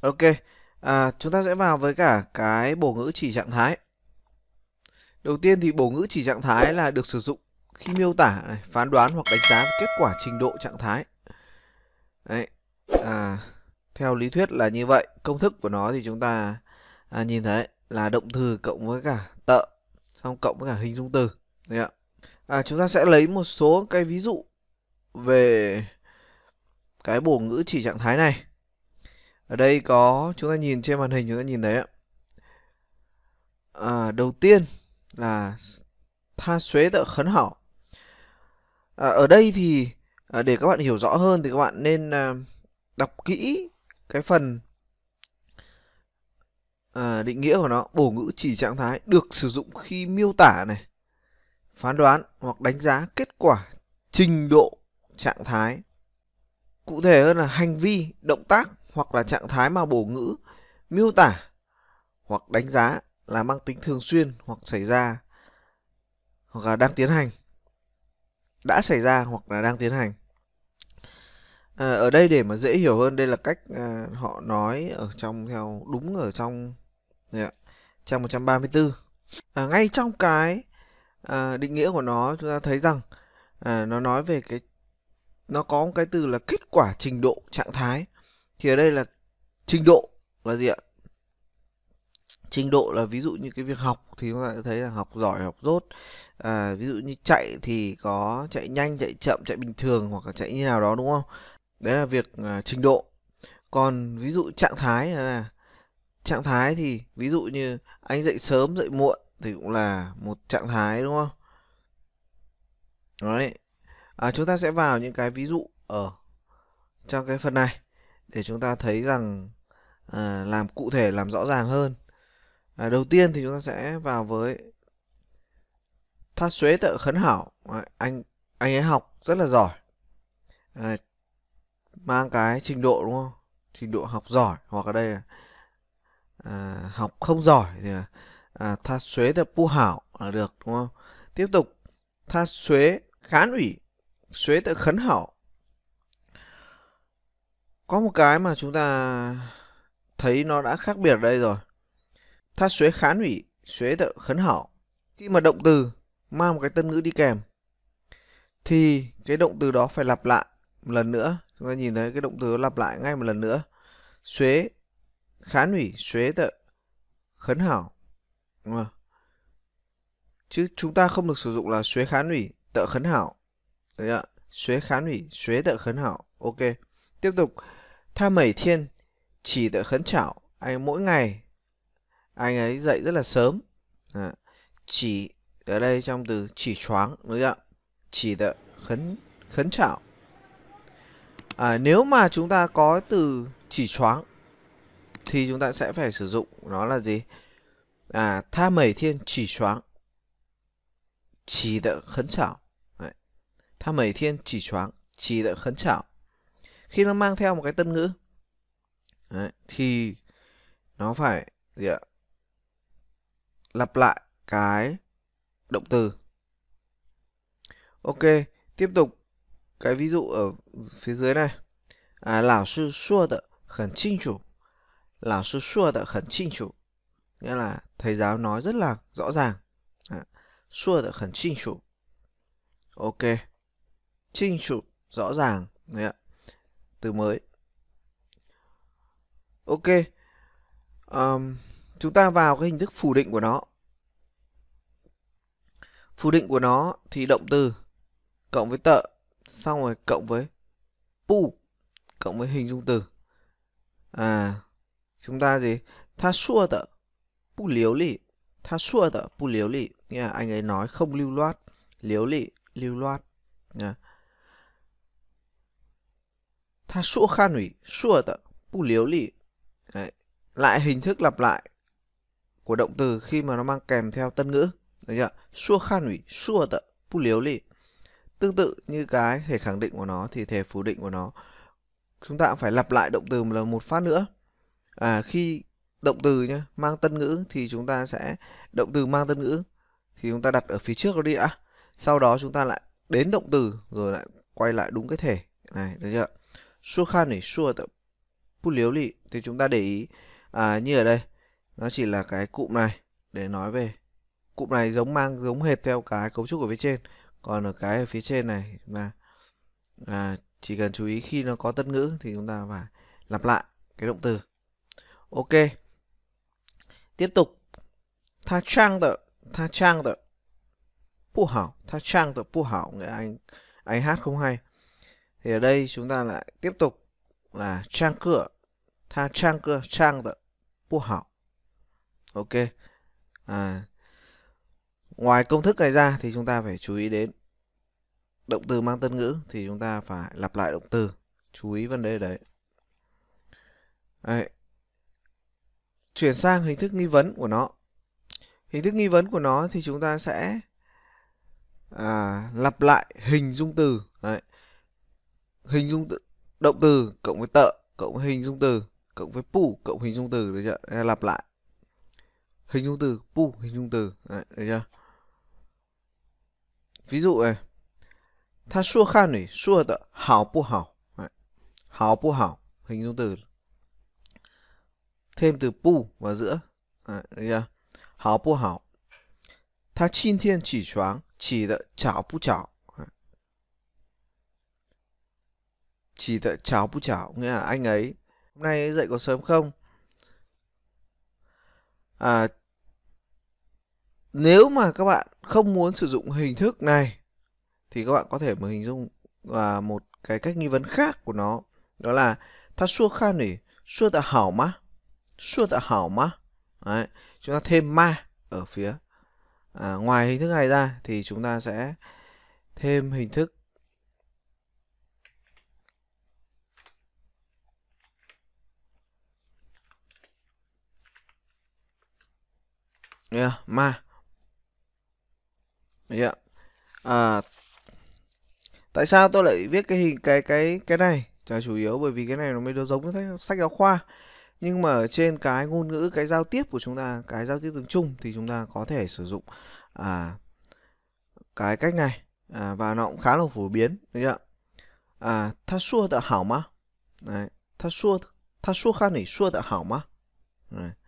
Ok, à, chúng ta sẽ vào với cả cái bổ ngữ chỉ trạng thái. Đầu tiên thì bổ ngữ chỉ trạng thái là được sử dụng khi miêu tả, này, phán đoán hoặc đánh giá kết quả trình độ trạng thái. Đấy, à, theo lý thuyết là như vậy. Công thức của nó thì chúng ta à, nhìn thấy là động từ cộng với cả tợ, xong cộng với cả hình dung từ. Đấy ạ. À, chúng ta sẽ lấy một số cái ví dụ về cái bổ ngữ chỉ trạng thái này ở đây có chúng ta nhìn trên màn hình chúng ta nhìn thấy ạ à, đầu tiên là tha xuế tợ khấn hảo à, ở đây thì à, để các bạn hiểu rõ hơn thì các bạn nên à, đọc kỹ cái phần à, định nghĩa của nó bổ ngữ chỉ trạng thái được sử dụng khi miêu tả này phán đoán hoặc đánh giá kết quả trình độ trạng thái cụ thể hơn là hành vi động tác hoặc là trạng thái mà bổ ngữ miêu tả hoặc đánh giá là mang tính thường xuyên hoặc xảy ra hoặc là đang tiến hành đã xảy ra hoặc là đang tiến hành à, ở đây để mà dễ hiểu hơn đây là cách à, họ nói ở trong theo đúng ở trong ạ, trang 134 à, ngay trong cái à, định nghĩa của nó chúng ta thấy rằng à, nó nói về cái nó có một cái từ là kết quả trình độ trạng thái thì ở đây là trình độ là gì ạ trình độ là ví dụ như cái việc học thì chúng ta sẽ thấy là học giỏi học dốt à, ví dụ như chạy thì có chạy nhanh chạy chậm chạy bình thường hoặc là chạy như nào đó đúng không đấy là việc à, trình độ còn ví dụ trạng thái là trạng thái thì ví dụ như anh dậy sớm dậy muộn thì cũng là một trạng thái đúng không đấy à, chúng ta sẽ vào những cái ví dụ ở trong cái phần này để chúng ta thấy rằng à, làm cụ thể làm rõ ràng hơn à, đầu tiên thì chúng ta sẽ vào với thát xuế tự khấn hảo à, anh anh ấy học rất là giỏi à, mang cái trình độ đúng không trình độ học giỏi hoặc ở đây là à, học không giỏi thì à, thát xuế tự pu hảo là được đúng không tiếp tục thát xuế khán ủy xuế tự khấn hảo có một cái mà chúng ta thấy nó đã khác biệt ở đây rồi. Tha xuế khán ủy xuế tự khấn hảo. Khi mà động từ mang một cái tân ngữ đi kèm thì cái động từ đó phải lặp lại một lần nữa. Chúng ta nhìn thấy cái động từ lặp lại ngay một lần nữa. Xuế khán ủy xuế tự khấn hảo. Đúng không? Chứ chúng ta không được sử dụng là xuế khán ủy tợ khấn hảo. Đấy ạ. Xuế khán ủy xuế tợ khấn hảo. Ok. Tiếp tục. 他每天 chỉ để khấn chảo anh mỗi ngày anh ấy dậy rất là sớm à, chỉ ở đây trong từ chỉ choáng đúng không chỉ để khấn khấn chảo à, nếu mà chúng ta có từ chỉ choáng thì chúng ta sẽ phải sử dụng nó là gì à tha mẩy thiên chỉ choáng chỉ đợi khấn chảo Đấy. tha mẩy thiên chỉ choáng chỉ đợi khấn chảo khi nó mang theo một cái tân ngữ Đấy, thì nó phải gì ạ? lặp lại cái động từ. Ok, tiếp tục cái ví dụ ở phía dưới này. À, lão sư xua tợ khẩn chinh chủ. Lão sư xua tợ khẩn chinh chủ. Nghĩa là thầy giáo nói rất là rõ ràng. À, xua tợ khẩn chinh chủ. Ok. Chinh chủ, rõ ràng. Đấy ạ từ mới ok um, chúng ta vào cái hình thức phủ định của nó phủ định của nó thì động từ cộng với tợ xong rồi cộng với pu cộng với hình dung từ à chúng ta gì tha xua tợ pu liếu lị tha xua tợ pu liếu lị nghĩa là anh ấy nói không lưu loát liếu lị lưu loát à. 他说汉语说的不流利 Đấy. lại hình thức lặp lại của động từ khi mà nó mang kèm theo tân ngữ được chưa xua khan ủy xua tợ pu liếu lì tương tự như cái thể khẳng định của nó thì thể phủ định của nó chúng ta cũng phải lặp lại động từ một lần một phát nữa à, khi động từ nhá mang tân ngữ thì chúng ta sẽ động từ mang tân ngữ thì chúng ta đặt ở phía trước nó đi ạ sau đó chúng ta lại đến động từ rồi lại quay lại đúng cái thể này được chưa sukhani liếu lị thì chúng ta để ý à, như ở đây nó chỉ là cái cụm này để nói về cụm này giống mang giống hệt theo cái cấu trúc ở phía trên còn ở cái ở phía trên này là à, chỉ cần chú ý khi nó có tân ngữ thì chúng ta phải lặp lại cái động từ ok tiếp tục tha trang tờ tha trang tờ pu hảo tha trang tờ pu hảo người anh anh hát không hay thì ở đây chúng ta lại tiếp tục là trang cửa tha trang cửa trang tự bu hảo ok à, ngoài công thức này ra thì chúng ta phải chú ý đến động từ mang tân ngữ thì chúng ta phải lặp lại động từ chú ý vấn đề đấy Đấy. Chuyển sang hình thức nghi vấn của nó. Hình thức nghi vấn của nó thì chúng ta sẽ à, lặp lại hình dung từ. Đấy hình dung từ, động từ cộng với tợ cộng với hình dung từ cộng với pu cộng hình dung từ được chưa? Đây lặp lại. Hình dung từ pu hình dung từ, đấy, được chưa? Ví dụ này. Ta xua khan này, xua tợ hảo pu hảo. Đấy. Hảo pu hảo, hình dung từ. Thêm từ pu vào giữa. Đấy, được chưa? Hảo pu hảo. Ta chin thiên chỉ choáng, chỉ tợ chảo pu chảo. chỉ tại cháu bu cháu nghĩa là anh ấy hôm nay dậy có sớm không à nếu mà các bạn không muốn sử dụng hình thức này thì các bạn có thể mà hình dung và một cái cách nghi vấn khác của nó đó là ta xua khan nỉ xua tạ hảo má xua tạ hảo má Đấy, chúng ta thêm ma ở phía à, ngoài hình thức này ra thì chúng ta sẽ thêm hình thức yeah dạ, ma yeah dạ. à tại sao tôi lại viết cái hình cái cái cái này là chủ yếu bởi vì cái này nó mới giống với sách giáo khoa nhưng mà trên cái ngôn ngữ cái giao tiếp của chúng ta cái giao tiếp tiếng trung thì chúng ta có thể sử dụng à cái cách này à, và nó cũng khá là phổ biến đúng dạ. chưa à ta xua tự hảo mà đấy ta xua ta xua khăn này xua tự hảo mà đấy.